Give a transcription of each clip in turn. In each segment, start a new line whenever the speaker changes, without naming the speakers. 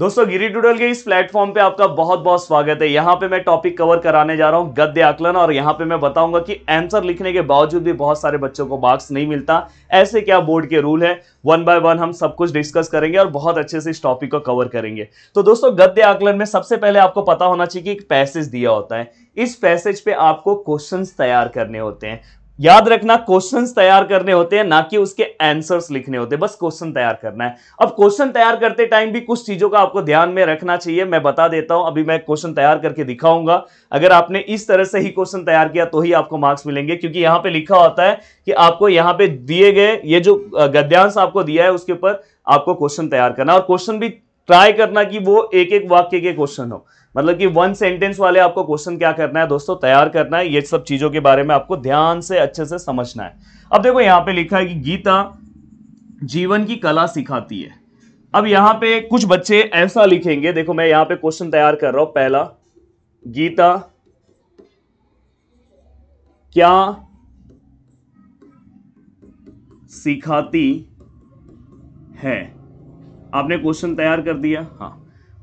दोस्तों गिरी टूडल के इस प्लेटफॉर्म पे आपका बहुत बहुत स्वागत है यहाँ पे मैं टॉपिक कवर कराने जा रहा हूँ गद्य आकलन और यहाँ पे मैं बताऊंगा कि आंसर लिखने के बावजूद भी बहुत सारे बच्चों को मार्क्स नहीं मिलता ऐसे क्या बोर्ड के रूल है वन बाय वन हम सब कुछ डिस्कस करेंगे और बहुत अच्छे से इस टॉपिक को कवर करेंगे तो दोस्तों गद्य आकलन में सबसे पहले आपको पता होना चाहिए कि एक पैसेज दिया होता है इस पैसेज पे आपको क्वेश्चंस तैयार करने होते हैं याद रखना क्वेश्चंस तैयार करने होते हैं ना कि उसके आंसर्स लिखने होते हैं बस क्वेश्चन तैयार करना है अब क्वेश्चन तैयार करते टाइम भी कुछ चीजों का आपको ध्यान में रखना चाहिए मैं बता देता हूं अभी मैं क्वेश्चन तैयार करके दिखाऊंगा अगर आपने इस तरह से ही क्वेश्चन तैयार किया तो ही आपको मार्क्स मिलेंगे क्योंकि यहां पर लिखा होता है कि आपको यहां पर दिए गए ये जो गद्यांश आपको दिया है उसके ऊपर आपको क्वेश्चन तैयार करना और क्वेश्चन भी ट्राई करना कि वो एक एक वाक्य के क्वेश्चन हो मतलब कि वन सेंटेंस वाले आपको क्वेश्चन क्या करना है दोस्तों तैयार करना है ये सब चीजों के बारे में आपको ध्यान से अच्छे से समझना है अब देखो यहां पे लिखा है कि गीता जीवन की कला सिखाती है अब यहाँ पे कुछ बच्चे ऐसा लिखेंगे देखो मैं यहाँ पे क्वेश्चन तैयार कर रहा हूं पहला गीता क्या सिखाती है आपने क्वेश्चन तैयार कर दिया हाँ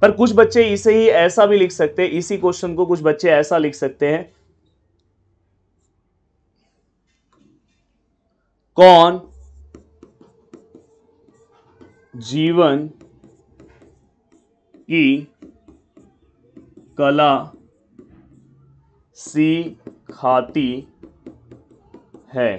पर कुछ बच्चे इसे ही ऐसा भी लिख सकते हैं इसी क्वेश्चन को कुछ बच्चे ऐसा लिख सकते हैं कौन जीवन की कला सिखाती है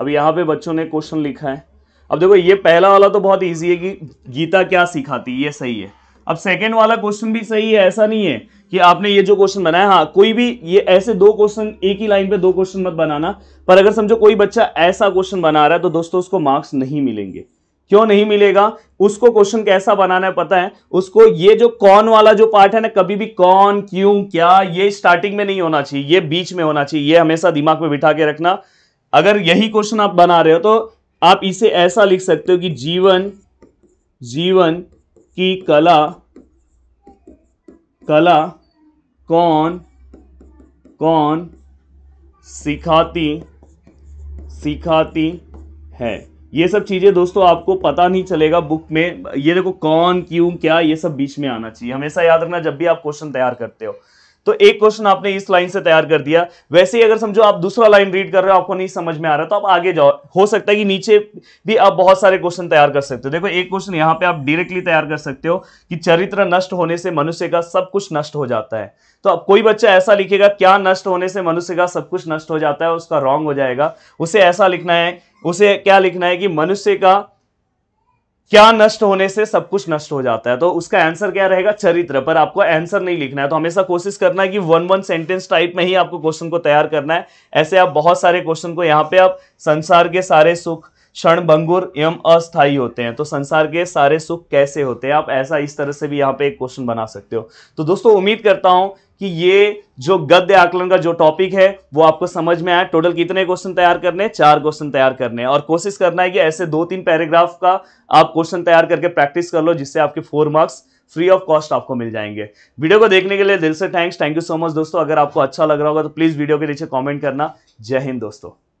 अब यहां पे बच्चों ने क्वेश्चन लिखा है अब देखो ये पहला वाला तो बहुत इजी है कि गीता क्या सिखाती है ये सही है अब सेकेंड वाला क्वेश्चन भी सही है ऐसा नहीं है कि आपने ये जो क्वेश्चन बनाया हाँ कोई भी ये ऐसे दो क्वेश्चन एक ही लाइन पे दो क्वेश्चन मत बनाना पर अगर समझो कोई बच्चा ऐसा क्वेश्चन बना रहा है तो दोस्तों उसको मार्क्स नहीं मिलेंगे क्यों नहीं मिलेगा उसको क्वेश्चन कैसा बनाना है पता है उसको ये जो कौन वाला जो पार्ट है ना कभी भी कौन क्यों क्या ये स्टार्टिंग में नहीं होना चाहिए ये बीच में होना चाहिए ये हमेशा दिमाग में बिठा के रखना अगर यही क्वेश्चन आप बना रहे हो तो आप इसे ऐसा लिख सकते हो कि जीवन जीवन की कला कला कौन कौन सिखाती सिखाती है ये सब चीज़ें दोस्तों आपको पता नहीं चलेगा बुक में ये देखो कौन क्यों क्या ये सब बीच में आना चाहिए हमेशा याद रखना जब भी आप क्वेश्चन तैयार करते हो तो एक क्वेश्चन आपने इस लाइन से तैयार कर दिया वैसे ही अगर समझो आप दूसरा लाइन रीड कर रहे हो आपको नहीं समझ में आ रहा तो आप आगे जाओ हो सकता है कि नीचे भी आप बहुत सारे क्वेश्चन तैयार कर सकते हो देखो एक क्वेश्चन यहाँ पे आप डायरेक्टली तैयार कर सकते हो कि चरित्र नष्ट होने से मनुष्य का सब कुछ नष्ट हो जाता है तो अब कोई बच्चा ऐसा लिखेगा क्या नष्ट होने से मनुष्य का सब कुछ नष्ट हो जाता है उसका रॉन्ग हो जाएगा उसे ऐसा लिखना है उसे क्या लिखना है कि मनुष्य का क्या नष्ट होने से सब कुछ नष्ट हो जाता है तो उसका आंसर क्या रहेगा चरित्र पर आपको आंसर नहीं लिखना है तो हमेशा कोशिश करना है कि वन वन सेंटेंस टाइप में ही आपको क्वेश्चन को तैयार करना है ऐसे आप बहुत सारे क्वेश्चन को यहाँ पे आप संसार के सारे सुख क्षण भंगुर एवं अस्थायी होते हैं तो संसार के सारे सुख कैसे होते हैं आप ऐसा इस तरह से भी यहाँ पे एक क्वेश्चन बना सकते हो तो दोस्तों उम्मीद करता हूँ कि ये जो गद्य आकलन का जो टॉपिक है वो आपको समझ में आया टोटल कितने क्वेश्चन तैयार करने चार क्वेश्चन तैयार करने और कोशिश करना है कि ऐसे दो तीन पैराग्राफ का आप क्वेश्चन तैयार करके प्रैक्टिस कर लो जिससे आपके four marks free of cost आपको मिल जाएंगे वीडियो को देखने के लिए दिल से thanks thank you so much दोस्तों अगर आपको अच्छा लग रहा होगा तो प्लीज़ वीडियो के नीचे कॉमेंट करना जय हिंद दोस्तों